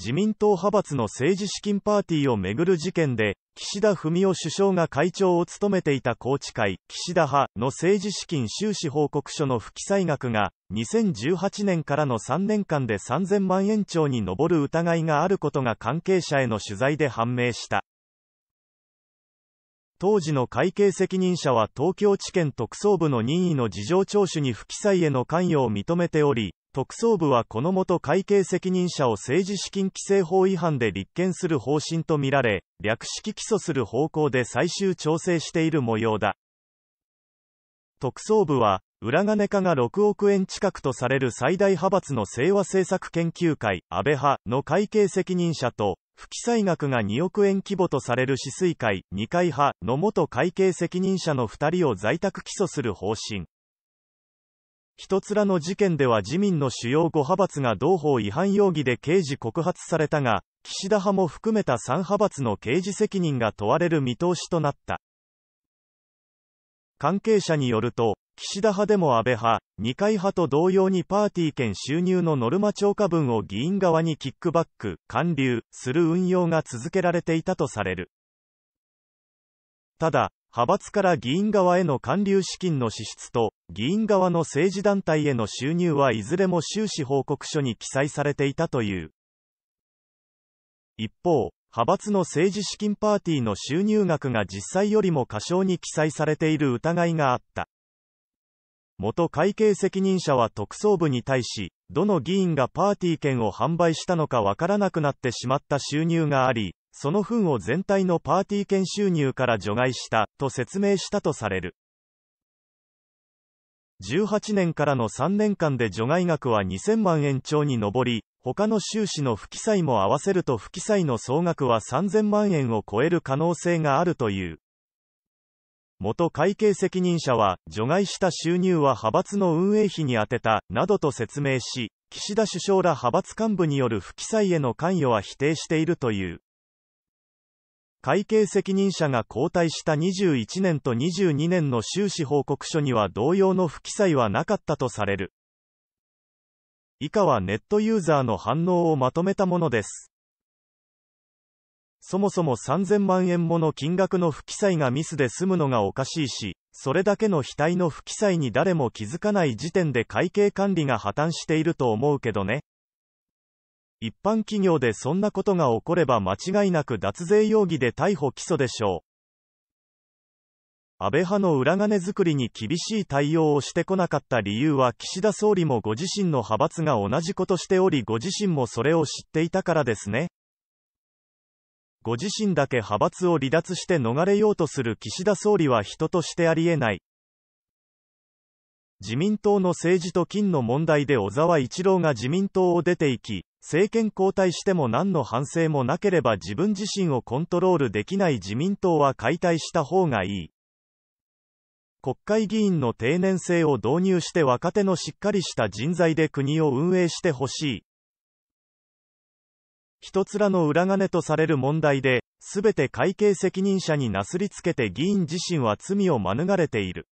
自民党派閥の政治資金パーティーをめぐる事件で、岸田文雄首相が会長を務めていた宏池会、岸田派の政治資金収支報告書の不記載額が、2018年からの3年間で3000万円超に上る疑いがあることが関係者への取材で判明した。当時の会計責任者は東京地検特捜部の任意の事情聴取に不記載への関与を認めており、特捜部はこの元会計責任者を政治資金規正法違反で立件する方針とみられ、略式起訴する方向で最終調整している模様だ。特捜部は、裏金化が6億円近くとされる最大派閥の清和政策研究会、安倍派の会計責任者と、不記載額が2億円規模とされる止水会、二階派の元会計責任者の2人を在宅起訴する方針。一つらの事件では自民の主要5派閥が同法違反容疑で刑事告発されたが、岸田派も含めた3派閥の刑事責任が問われる見通しとなった。関係者によると、岸田派でも安倍派、二階派と同様にパーティー券収入のノルマ超過分を議員側にキックバック、還流する運用が続けられていたとされる。ただ、派閥から議員側への還流資金の支出と、議員側の政治団体への収入はいずれも収支報告書に記載されていたという。一方、派閥の政治資金パーティーの収入額が実際よりも過少に記載されている疑いがあった。元会計責任者は特捜部に対し、どの議員がパーティー券を販売したのかわからなくなってしまった収入があり、その分を全体のパーティー券収入から除外したと説明したとされる。1 8年からの3年間で除外額は2000万円超に上り、他の収支の不記載も合わせると不記載の総額は3000万円を超える可能性があるという。元会計責任者は、除外した収入は派閥の運営費に充てた、などと説明し、岸田首相ら派閥幹部による不記載への関与は否定しているという。会計責任者が交代した21年と22年の収支報告書には同様の不記載はなかったとされる。以下はネットユーザーの反応をまとめたものです。そもそも3000万円もの金額の不記載がミスで済むのがおかしいし、それだけの額の不記載に誰も気づかない時点で会計管理が破綻していると思うけどね。一般企業でそんなことが起これば間違いなく脱税容疑で逮捕起訴でしょう。安倍派の裏金作りに厳しい対応をしてこなかった理由は岸田総理もご自身の派閥が同じことしておりご自身もそれを知っていたからですね。ご自身だけ派閥を離脱して逃れようとする岸田総理は人としてありえない。自民党の政治と金の問題で小沢一郎が自民党を出ていき、政権交代しても何の反省もなければ自分自身をコントロールできない自民党は解体した方がいい。国会議員の定年制を導入して若手のしっかりした人材で国を運営してほしい。一つらの裏金とされる問題で、すべて会計責任者になすりつけて議員自身は罪を免れている。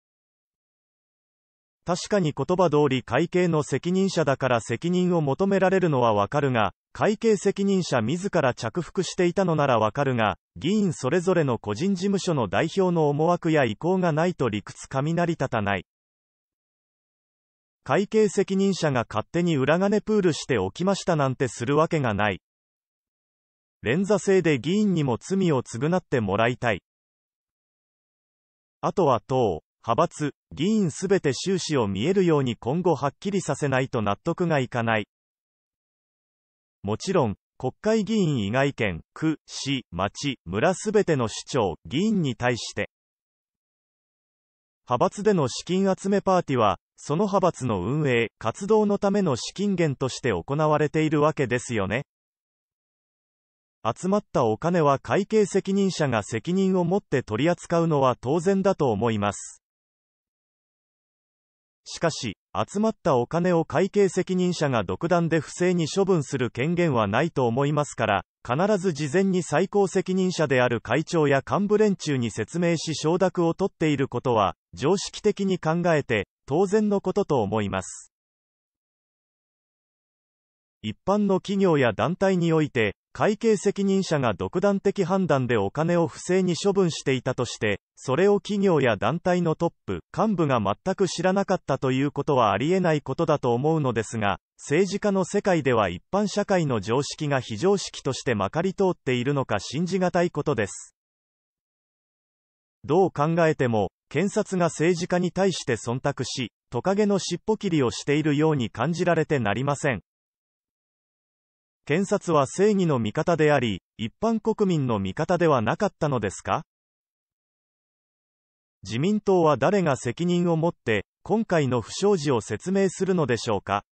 確かに言葉通り会計の責任者だから責任を求められるのはわかるが、会計責任者自ら着服していたのならわかるが、議員それぞれの個人事務所の代表の思惑や意向がないと理屈かみなり立たない。会計責任者が勝手に裏金プールしておきましたなんてするわけがない。連座制で議員にも罪を償ってもらいたい。あとは党、派閥、議員すべて収支を見えるように今後はっきりさせないと納得がいかない。もちろん、国会議員以外県、区、市、町、村すべての市長、議員に対して、派閥での資金集めパーティーは、その派閥の運営、活動のための資金源として行われているわけですよね。集まったお金は会計責任者が責任を持って取り扱うのは当然だと思います。しかし、集まったお金を会計責任者が独断で不正に処分する権限はないと思いますから、必ず事前に最高責任者である会長や幹部連中に説明し承諾を取っていることは、常識的に考えて、当然のことと思います。一般の企業や団体において、会計責任者が独断的判断でお金を不正に処分していたとして、それを企業や団体のトップ、幹部が全く知らなかったということはありえないことだと思うのですが、政治家の世界では一般社会の常識が非常識としてまかり通っているのか信じがたいことです。どう考えても、検察が政治家に対して忖度し、トカゲの尻尾切りをしているように感じられてなりません。検察は正義の味方であり、一般国民の味方ではなかったのですか自民党は誰が責任を持って、今回の不祥事を説明するのでしょうか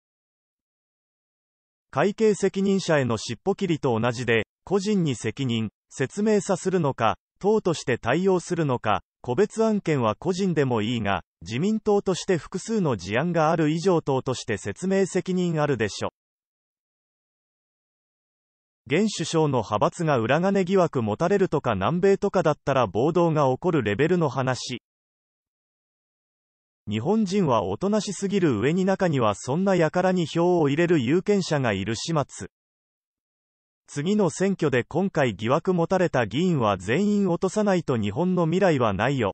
会計責任者への尻尾切りと同じで、個人に責任、説明させるのか、党として対応するのか、個別案件は個人でもいいが、自民党として複数の事案がある以上党として説明責任あるでしょ。現首相の派閥が裏金疑惑持たれるとか南米とかだったら暴動が起こるレベルの話。日本人はおとなしすぎる上に中にはそんな輩に票を入れる有権者がいる始末。次の選挙で今回疑惑持たれた議員は全員落とさないと日本の未来はないよ。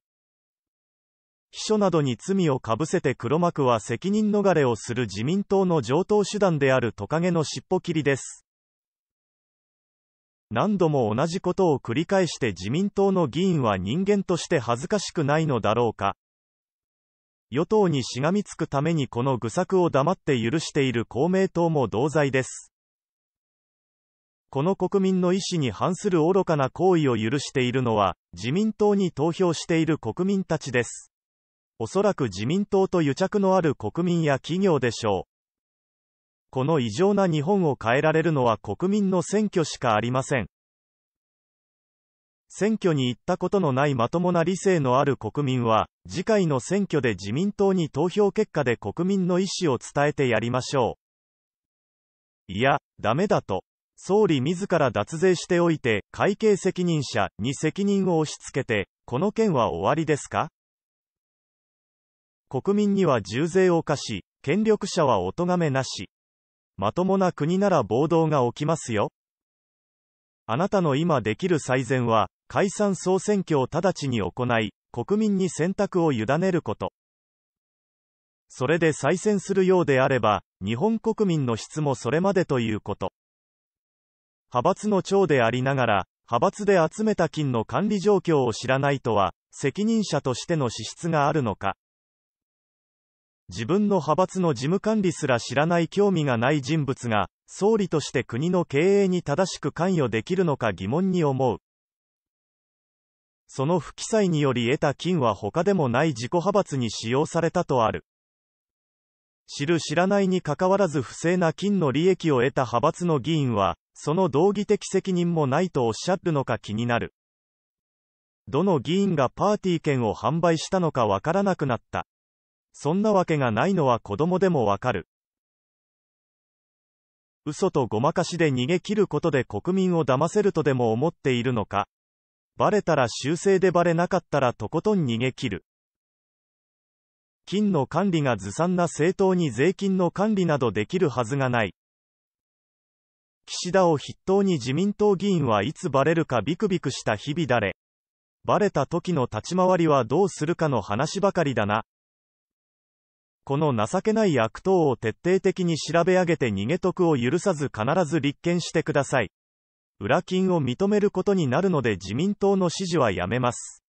秘書などに罪をかぶせて黒幕は責任逃れをする自民党の常套手段であるトカゲの尻尾切りです。何度も同じことを繰り返して自民党の議員は人間として恥ずかしくないのだろうか。与党にしがみつくためにこの愚策を黙って許している公明党も同罪です。この国民の意思に反する愚かな行為を許しているのは、自民党に投票している国民たちです。おそらく自民党と癒着のある国民や企業でしょう。この異常な日本を変えられるのは国民の選挙しかありません。選挙に行ったことのないまともな理性のある国民は、次回の選挙で自民党に投票結果で国民の意思を伝えてやりましょう。いや、ダメだと。総理自ら脱税しておいて、会計責任者に責任を押し付けて、この件は終わりですか国民には重税を課し、権力者はお咎めなし。まともな国なら暴動が起きますよ。あなたの今できる最善は、解散総選挙を直ちに行い、国民に選択を委ねること。それで再選するようであれば、日本国民の質もそれまでということ。派閥の長でありながら、派閥で集めた金の管理状況を知らないとは、責任者としての資質があるのか。自分の派閥の事務管理すら知らない興味がない人物が、総理として国の経営に正しく関与できるのか疑問に思う。その不記載により得た金は他でもない自己派閥に使用されたとある。知る知らないにかかわらず不正な金の利益を得た派閥の議員は、その道義的責任もないとおっしゃるのか気になる。どの議員がパーティー券を販売したのかわからなくなった。そんなわけがないのは子供でもわかる。嘘とごまかしで逃げ切ることで国民を騙せるとでも思っているのか。バレたら修正でバレなかったらとことん逃げ切る。金の管理がずさんな政党に税金の管理などできるはずがない。岸田を筆頭に自民党議員はいつバレるかビクビクした日々だれ。バレた時の立ち回りはどうするかの話ばかりだな。この情けない悪党を徹底的に調べ上げて逃げ得を許さず必ず立件してください。裏金を認めることになるので自民党の支持はやめます。